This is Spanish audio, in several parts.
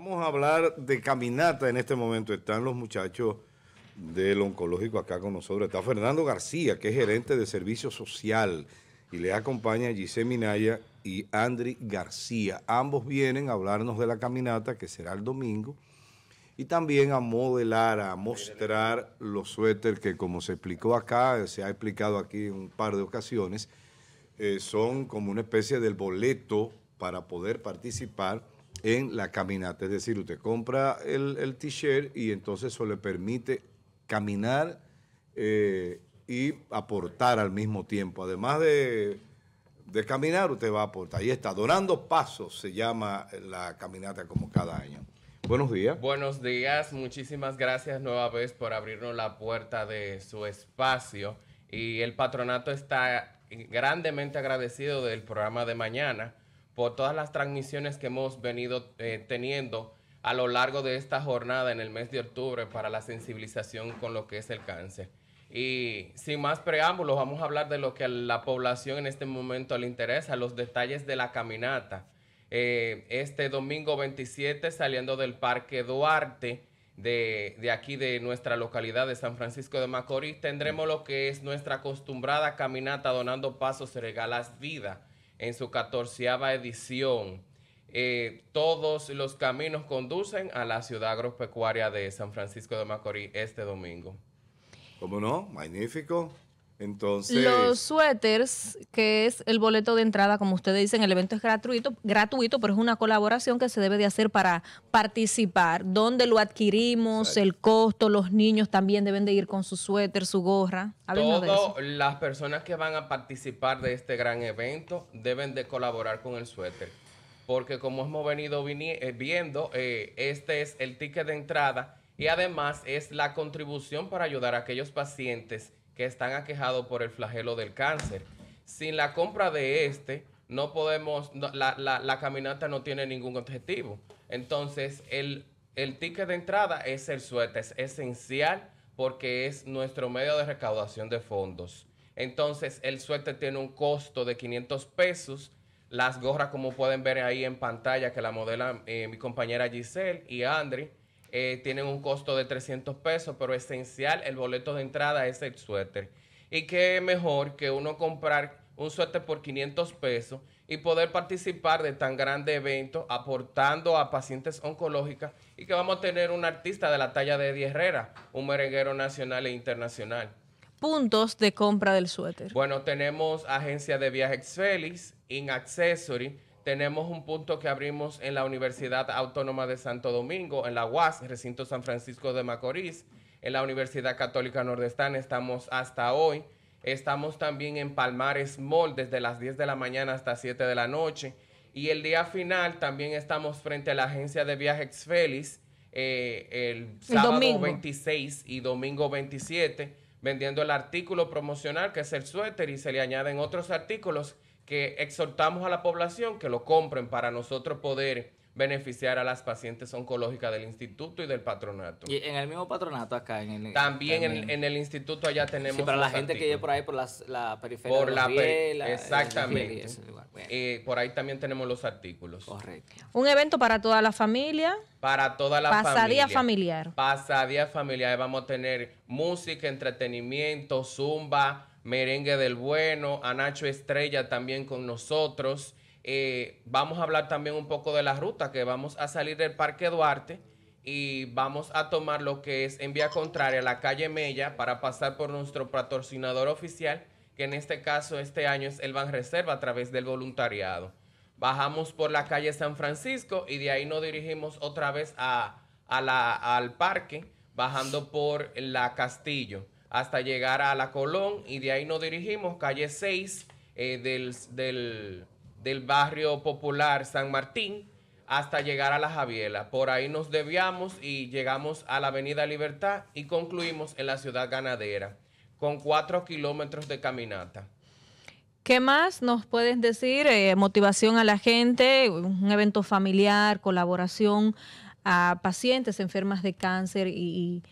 Vamos a hablar de caminata en este momento. Están los muchachos del oncológico acá con nosotros. Está Fernando García, que es gerente de servicio social, y le acompaña Gisé Minaya y Andri García. Ambos vienen a hablarnos de la caminata que será el domingo y también a modelar, a mostrar los suéteres que como se explicó acá, se ha explicado aquí en un par de ocasiones, eh, son como una especie del boleto para poder participar en la caminata. Es decir, usted compra el, t-shirt y entonces eso le permite caminar eh, y aportar al mismo tiempo. Además de, de, caminar, usted va a aportar. Ahí está, Donando Pasos se llama la caminata como cada año. Buenos días. Buenos días, muchísimas gracias nueva vez por abrirnos la puerta de su espacio. Y el patronato está grandemente agradecido del programa de mañana por todas las transmisiones que hemos venido eh, teniendo a lo largo de esta jornada en el mes de octubre para la sensibilización con lo que es el cáncer. Y sin más preámbulos, vamos a hablar de lo que a la población en este momento le interesa, los detalles de la caminata. Eh, este domingo 27, saliendo del Parque Duarte, de, de, aquí de nuestra localidad de San Francisco de Macorís, tendremos lo que es nuestra acostumbrada caminata donando pasos regalas vida en su catorceava edición. Eh, todos los caminos conducen a la ciudad agropecuaria de San Francisco de Macorís este domingo. ¿Cómo no? Magnífico. Entonces. Los suéteres, que es el boleto de entrada, como ustedes dicen, el evento es gratuito, gratuito, pero es una colaboración que se debe de hacer para participar. ¿Dónde lo adquirimos? El costo, los niños también deben de ir con su suéter, su gorra. Todas las personas que van a participar de este gran evento deben de colaborar con el suéter. Porque como hemos venido eh, viendo, eh, este es el ticket de entrada y además es la contribución para ayudar a aquellos pacientes que están aquejados por el flagelo del cáncer. Sin la compra de este, no podemos, la, caminata no tiene ningún objetivo. Entonces, el, ticket de entrada es el suerte. es esencial porque es nuestro medio de recaudación de fondos. Entonces, el suéter tiene un costo de 500 pesos. Las gorras, como pueden ver ahí en pantalla, que la modela eh, mi compañera Giselle y Andre eh, tienen un costo de 300 pesos, pero esencial, el boleto de entrada es el suéter. Y qué mejor que uno comprar un suéter por 500 pesos y poder participar de tan grande evento aportando a pacientes oncológicas y que vamos a tener un artista de la talla de Eddie Herrera, un merenguero nacional e internacional. Puntos de compra del suéter. Bueno, tenemos agencia de viajes Félix, In Accessory, tenemos un punto que abrimos en la Universidad Autónoma de Santo Domingo, en la UAS, recinto San Francisco de Macorís, en la Universidad Católica Nordestán, estamos hasta hoy. Estamos también en Palmares Mall desde las 10 de la mañana hasta 7 de la noche. Y el día final también estamos frente a la agencia de viajes Félix eh, el sábado 26 y domingo 27 vendiendo el artículo promocional que es el suéter y se le añaden otros artículos que exhortamos a la población que lo compren para nosotros poder beneficiar a las pacientes oncológicas del instituto y del patronato. Y en el mismo patronato acá, en el, también, En, el instituto allá tenemos. Sí, para la gente que vive por ahí por las, la periferia. de la, periferia. Eh, exactamente. Eh, por ahí también tenemos los artículos. Correcto. Un evento para toda la familia. Para toda la familia. Pasadía familiar. Pasadía familiar. Vamos a tener música, entretenimiento, zumba Merengue del Bueno, a Nacho Estrella también con nosotros. Eh, vamos a hablar también un poco de la ruta, que vamos a salir del Parque Duarte y vamos a tomar lo que es en vía contraria, la calle Mella, para pasar por nuestro patrocinador oficial, que en este caso este año es el Ban Reserva a través del voluntariado. Bajamos por la calle San Francisco y de ahí nos dirigimos otra vez a, al parque, bajando por la Castillo hasta llegar a la Colón y de ahí nos dirigimos, calle 6 eh, del, barrio popular San Martín, hasta llegar a la Javiela. Por ahí nos desviamos y llegamos a la Avenida Libertad y concluimos en la ciudad ganadera, con 4 kilómetros de caminata. ¿Qué más nos puedes decir? Eh, motivación a la gente, un evento familiar, colaboración a pacientes enfermas de cáncer y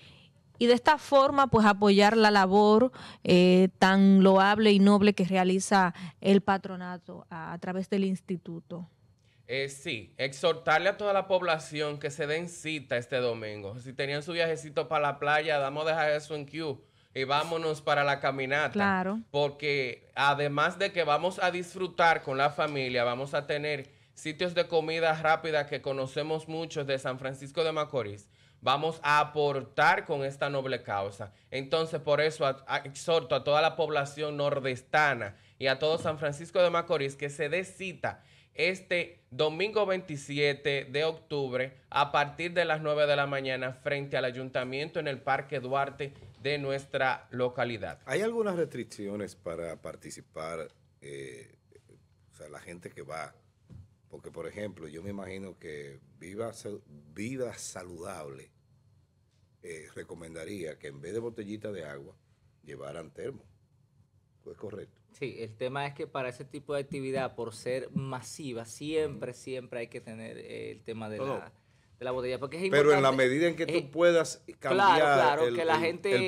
y de esta forma pues apoyar la labor eh, tan loable y noble que realiza el patronato a, través del instituto. Eh, sí, exhortarle a toda la población que se den cita este domingo. Si tenían su viajecito para la playa, vamos a dejar eso en Q y vámonos para la caminata. Claro. Porque además de que vamos a disfrutar con la familia, vamos a tener sitios de comida rápida que conocemos muchos de San Francisco de Macorís vamos a aportar con esta noble causa. Entonces, por eso exhorto a toda la población nordestana y a todo San Francisco de Macorís que se dé cita este domingo 27 de octubre a partir de las 9 de la mañana frente al ayuntamiento en el Parque Duarte de nuestra localidad. ¿Hay algunas restricciones para participar? Eh, o sea, la gente que va porque, por ejemplo, yo me imagino que Viva, Saludable eh, recomendaría que en vez de botellita de agua, llevaran termo. Es correcto. Sí, el tema es que para ese tipo de actividad, por ser masiva, siempre, siempre hay que tener eh, el tema de la la botella. Porque Pero en la medida en que tú puedas cambiar el,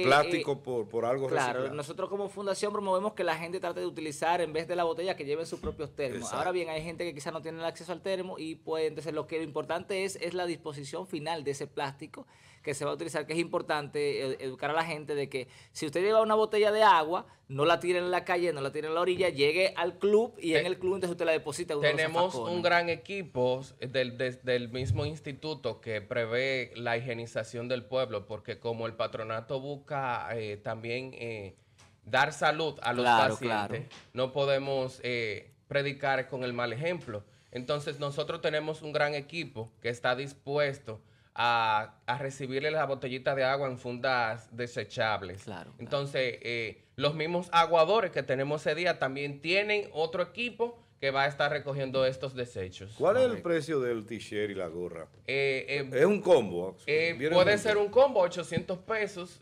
plástico por, por, algo Claro, nosotros como fundación promovemos que la gente trate de utilizar en vez de la botella que lleven sus propios termos. Ahora bien, hay gente que quizás no tiene el acceso al termo y puede, entonces lo que lo importante es, es la disposición final de ese plástico que se va a utilizar, que es importante eh, educar a la gente de que si usted lleva una botella de agua, no la tire en la calle, no la tire en la orilla, llegue al club y en el club entonces usted la deposita. tenemos un gran equipo del, mismo instituto que prevé la higienización del pueblo, porque como el patronato busca eh, también eh, dar salud a los pacientes, no podemos predicar con el mal ejemplo. Entonces nosotros tenemos un gran equipo que está dispuesto a, recibirle las botellitas de agua en fundas desechables. Claro, Entonces, eh, los mismos aguadores que tenemos ese día también tienen otro equipo que va a estar recogiendo estos desechos. ¿Cuál es el precio del t-shirt y la gorra? Eh, eh, es un combo. ¿ah? puede ser un combo, 800 pesos,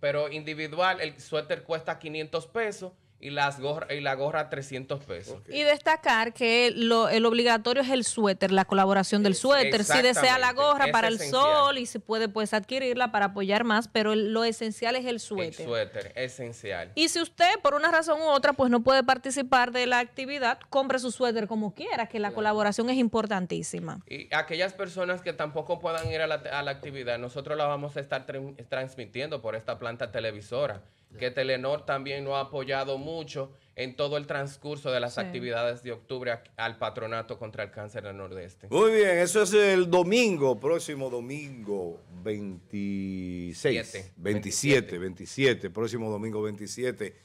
pero individual, el suéter cuesta 500 pesos y, las gorra, y la gorra 300 pesos. Y destacar que lo, el obligatorio es el suéter, la colaboración del eh, suéter. Si desea la gorra para el sol y si puede pues adquirirla para apoyar más, pero lo esencial es el suéter. El suéter, esencial. Y si usted por una razón u otra pues no puede participar de la actividad, compre su suéter como quiera, que la colaboración es importantísima. Y aquellas personas que tampoco puedan ir a la, actividad, nosotros la vamos a estar transmitiendo por esta planta televisora que Telenor también lo ha apoyado mucho en todo el transcurso de las actividades de octubre al Patronato contra el Cáncer del Nordeste. Muy bien, eso es el domingo, próximo domingo 26. 27, 27, 27, próximo domingo 27.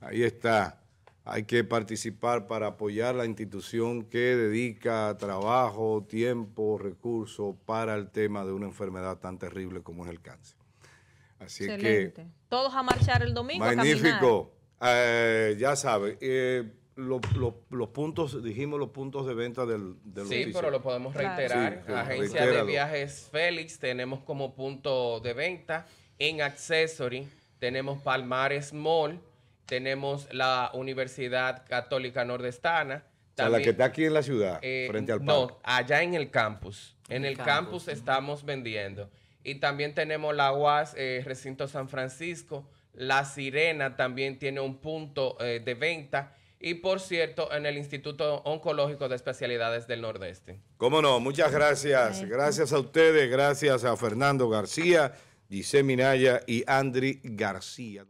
Ahí está. Hay que participar para apoyar la institución que dedica trabajo, tiempo, recursos para el tema de una enfermedad tan terrible como es el cáncer. Así que. Todos a marchar el domingo. Magnífico. Eh, ya sabe. Eh, los puntos, dijimos los puntos de venta del, Sí, pero lo podemos reiterar. Agencia de Viajes Félix, tenemos como punto de venta en Accessory, tenemos Palmares Mall, tenemos la Universidad Católica Nordestana. la que está aquí en la ciudad, frente eh, al parque. No, allá en el campus. En, el, campus estamos vendiendo. Y también tenemos la UAS eh, Recinto San Francisco. La Sirena también tiene un punto eh, de venta. Y por cierto, en el Instituto Oncológico de Especialidades del Nordeste. Cómo no, muchas gracias. Gracias a ustedes, gracias a Fernando García, Gisé Minaya y Andri García.